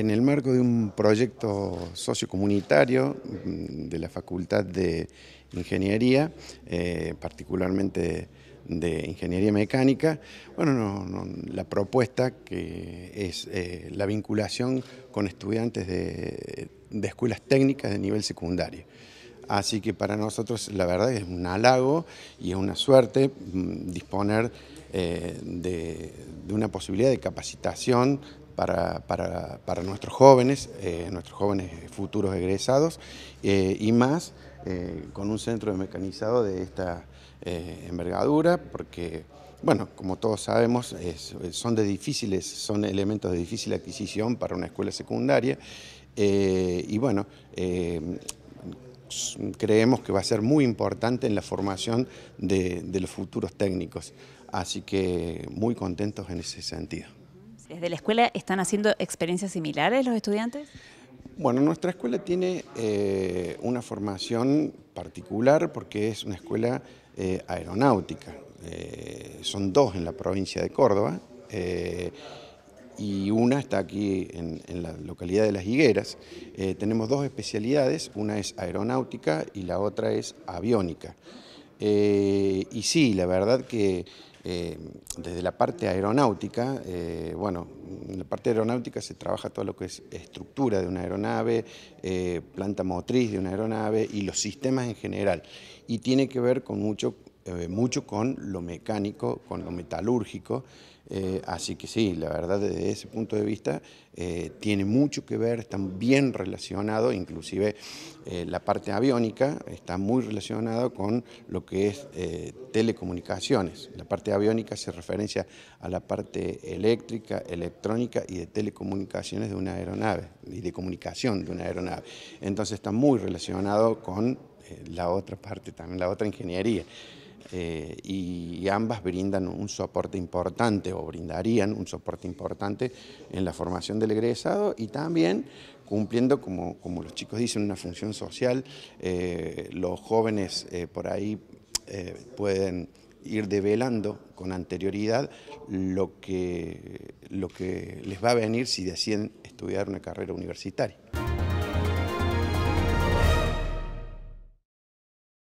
en el marco de un proyecto sociocomunitario mm, de la Facultad de Ingeniería, eh, particularmente de Ingeniería Mecánica, bueno, la propuesta que es eh, la vinculación con estudiantes de, escuelas técnicas de nivel secundario. Así que para nosotros la verdad es un halago y es una suerte mm, disponer eh, de, una posibilidad de capacitación para, nuestros jóvenes, eh, nuestros jóvenes futuros egresados, eh, y más eh, con un centro de mecanizado de esta envergadura, porque, bueno, como todos sabemos, son de difíciles, son elementos de difícil adquisición para una escuela secundaria, y bueno, creemos que va a ser muy importante en la formación de los futuros técnicos. Así que muy contentos en ese sentido. ¿Desde la escuela están haciendo experiencias similares los estudiantes? Bueno, nuestra escuela tiene eh, una formación particular porque es una escuela eh, aeronáutica. Eh, son dos en la provincia de Córdoba y una está aquí en, la localidad de Las Higueras. tenemos dos especialidades, una es aeronáutica y la otra es aviónica. Eh, y sí, la verdad que eh, desde la parte aeronáutica, eh, bueno, en la parte aeronáutica se trabaja todo lo que es estructura de una aeronave, planta motriz de una aeronave y los sistemas en general. Y tiene que ver con mucho eh, mucho con lo mecánico, con lo metalúrgico, eh, así que sí, la verdad desde ese punto de vista eh, tiene mucho que ver, están bien relacionados, inclusive la parte aviónica está muy relacionada con lo que es telecomunicaciones. La parte aviónica se referencia a la parte eléctrica, electrónica y de telecomunicaciones de una aeronave y de comunicación de una aeronave. Entonces está muy relacionado con la otra parte también, la otra ingeniería. Eh, y ambas brindan un soporte importante o brindarían un soporte importante en la formación del egresado y también cumpliendo, como, los chicos dicen, una función social. Eh, los jóvenes eh, por ahí pueden ir develando con anterioridad lo que, lo que les va a venir si deciden estudiar una carrera universitaria.